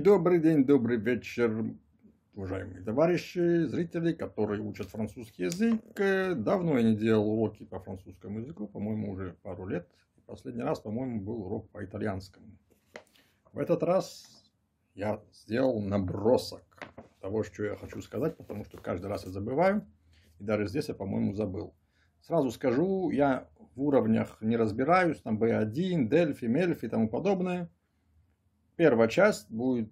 добрый день, добрый вечер, уважаемые товарищи, зрители, которые учат французский язык. Э, давно я не делал уроки по французскому языку, по-моему, уже пару лет. Последний раз, по-моему, был урок по итальянскому. В этот раз я сделал набросок того, что я хочу сказать, потому что каждый раз я забываю. И даже здесь я, по-моему, забыл. Сразу скажу, я в уровнях не разбираюсь, там B1, Дельфи, Мельфи и тому подобное – Первая часть будет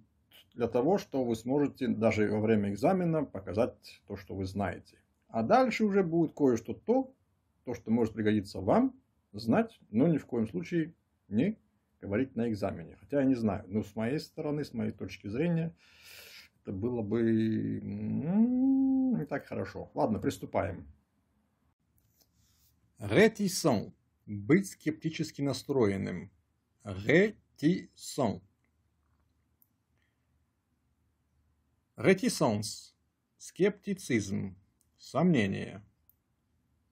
для того, что вы сможете даже во время экзамена показать то, что вы знаете. А дальше уже будет кое-что то, то, что может пригодиться вам знать, но ни в коем случае не говорить на экзамене. Хотя я не знаю, но с моей стороны, с моей точки зрения, это было бы не так хорошо. Ладно, приступаем. Ретисон. Быть скептически настроенным. Ретисон. Ретисанс. Скептицизм. Сомнение.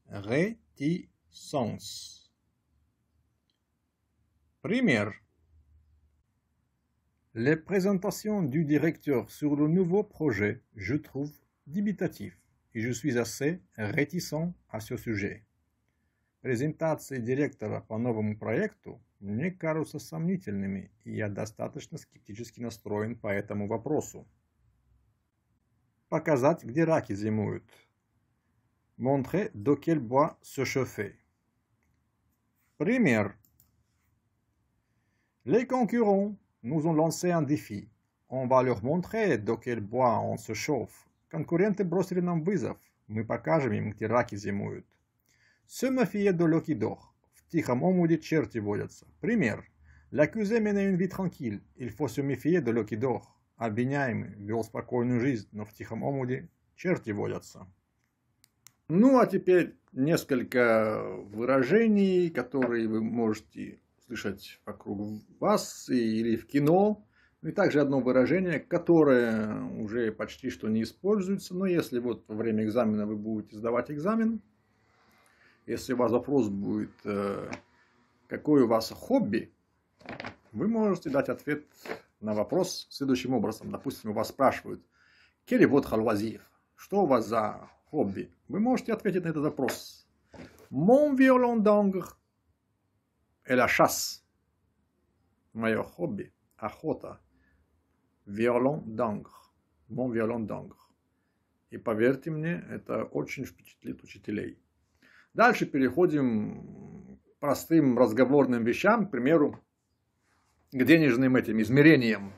Ретисанс. Пример. Les présentations du directeur sur le nouveau projet, je trouve dubitatif et je suis assez réticent à ce sujet. Презентации директора по новому проекту мне кажутся сомнительными, и я достаточно скептически настроен по этому вопросу. Показать, где Montrer de quel bois se chauffer. Première. Les concurrents nous ont lancé un défi. On va leur montrer de quel bois on se chauffe. Конкуренты бросили нам вызов. Мы покажем им, где de l'okidor. В тихом черти L'accusé mène une vie tranquille. Il faut se méfier de l'okidor. обвиняемый вел спокойную жизнь, но в Тихом Омуде черти водятся. Ну, а теперь несколько выражений, которые вы можете слышать вокруг вас или в кино. Ну, и также одно выражение, которое уже почти что не используется, но если вот во время экзамена вы будете сдавать экзамен, если у вас вопрос будет, э, какое у вас хобби, вы можете дать ответ на вопрос следующим образом. Допустим, у вас спрашивают, Келли халвазиев, что у вас за хобби? Вы можете ответить на этот вопрос. Мон виолон дангр эля шас. Мое хобби – охота. Виолон дангр. Мон виолон дангр. И поверьте мне, это очень впечатлит учителей. Дальше переходим к простым разговорным вещам. К примеру, к денежным этим измерениям.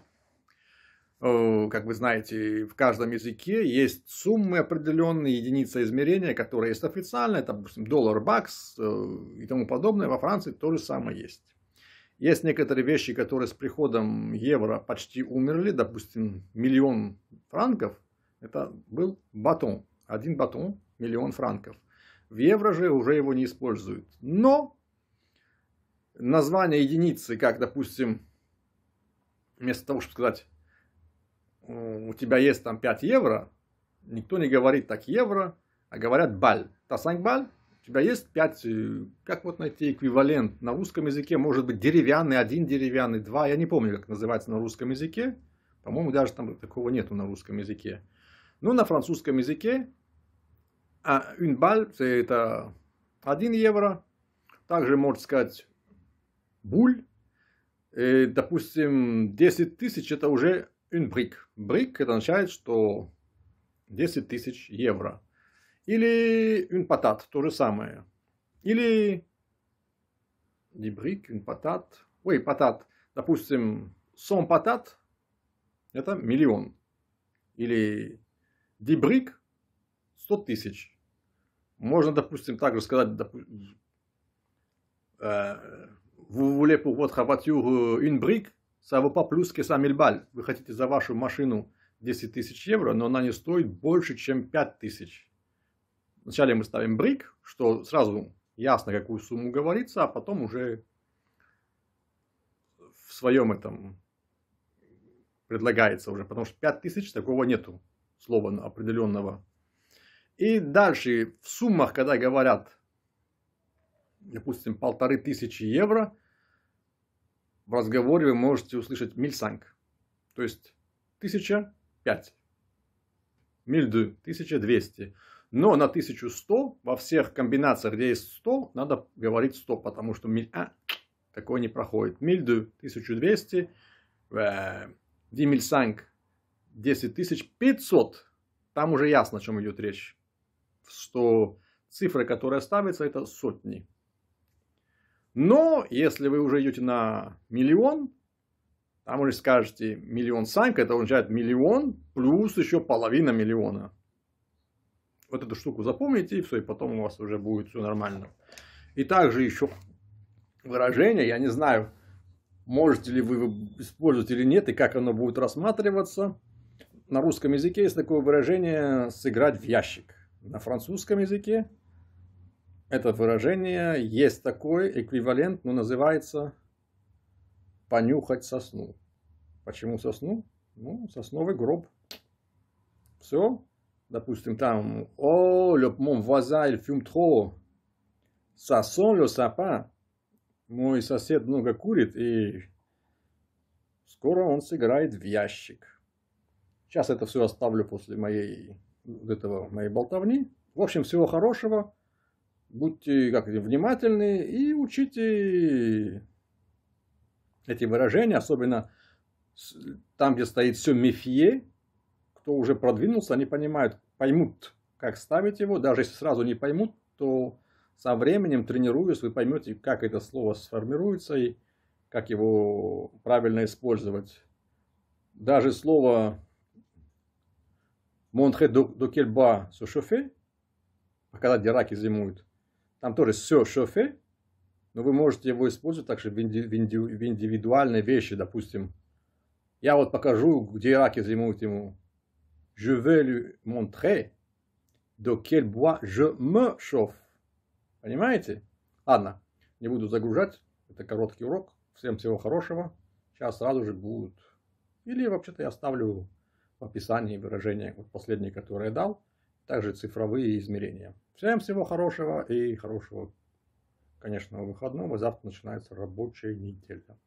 Как вы знаете, в каждом языке есть суммы определенные, единица измерения, которая есть официальная, Это, допустим, доллар, бакс э, и тому подобное. Во Франции то же самое есть. Есть некоторые вещи, которые с приходом евро почти умерли, допустим, миллион франков, это был батон, один батон, миллион франков. В евро же уже его не используют. Но название единицы, как, допустим, вместо того, чтобы сказать, у тебя есть там 5 евро, никто не говорит так евро, а говорят баль. Тасань баль, у тебя есть 5, э, как вот найти эквивалент? На русском языке может быть деревянный, один деревянный, два, я не помню, как называется на русском языке. По-моему, даже там такого нету на русском языке. Ну на французском языке а, une balle, это 1 евро. Также можно сказать буль, э, допустим, 10 тысяч это уже un брик. Брик это означает, что 10 тысяч евро. Или un патат, то же самое. Или не брик, un патат. Ой, патат. Допустим, сон патат это миллион. Или дебрик 100 тысяч. Можно, допустим, также сказать, допустим, э, вы voulez pour votre voiture une brique? Ça vaut pas plus que 100 000 balles. Вы хотите за вашу машину 10 тысяч евро, но она не стоит больше, чем 5 тысяч. Вначале мы ставим брик, что сразу ясно, какую сумму говорится, а потом уже в своем этом предлагается уже, потому что 5 тысяч такого нету слова определенного. И дальше в суммах, когда говорят допустим, полторы тысячи евро, в разговоре вы можете услышать мильсанг, то есть тысяча пять, мильду тысяча двести. Но на тысячу сто во всех комбинациях, где есть сто, надо говорить сто, потому что миль а такое не проходит. Мильду э, десять тысяч пятьсот. Там уже ясно, о чем идет речь. Что цифры, которые ставятся, это сотни. Но если вы уже идете на миллион, там уже скажете миллион Санька, это означает миллион плюс еще половина миллиона. Вот эту штуку запомните, и все, и потом у вас уже будет все нормально. И также еще выражение, я не знаю, можете ли вы использовать или нет, и как оно будет рассматриваться. На русском языке есть такое выражение «сыграть в ящик». На французском языке это выражение есть такой эквивалент, но ну, называется «понюхать сосну». Почему сосну? Ну, сосновый гроб. Все. Допустим, там «О, le mon voisin, il fume trop. Ça sent le sapin». Мой сосед много курит, и скоро он сыграет в ящик. Сейчас это все оставлю после моей, этого, моей болтовни. В общем, всего хорошего будьте как, внимательны и учите эти выражения, особенно там, где стоит все мефье, кто уже продвинулся, они понимают, поймут, как ставить его. Даже если сразу не поймут, то со временем, тренируясь, вы поймете, как это слово сформируется и как его правильно использовать. Даже слово «монтре докельба сушуфе» показать, где раки зимуют. Там тоже все шофе, но вы можете его использовать также в, инди, в, инди, в индивидуальные вещи, допустим. Я вот покажу, где раки зимуют ему. Je vais lui montrer de quel bois je me chauffe. Понимаете? Ладно, не буду загружать. Это короткий урок. Всем всего хорошего. Сейчас сразу же будут. Или вообще-то я оставлю в описании выражение вот последнее, которое я дал также цифровые измерения. Всем всего хорошего и хорошего, конечно, выходного. Завтра начинается рабочая неделя.